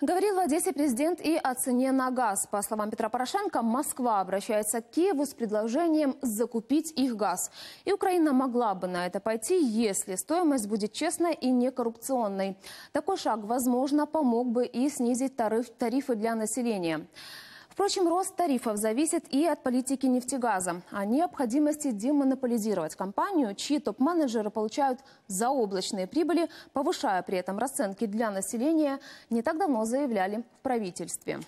Говорил в Одессе президент и о цене на газ. По словам Петра Порошенко, Москва обращается к Киеву с предложением закупить их газ. И Украина могла бы на это пойти, если стоимость будет честной и некоррупционной. Такой шаг, возможно, помог бы и снизить тариф, тарифы для населения. Впрочем, рост тарифов зависит и от политики нефтегаза, о а необходимости демонополизировать компанию, чьи топ-менеджеры получают заоблачные прибыли, повышая при этом расценки для населения, не так давно заявляли в правительстве.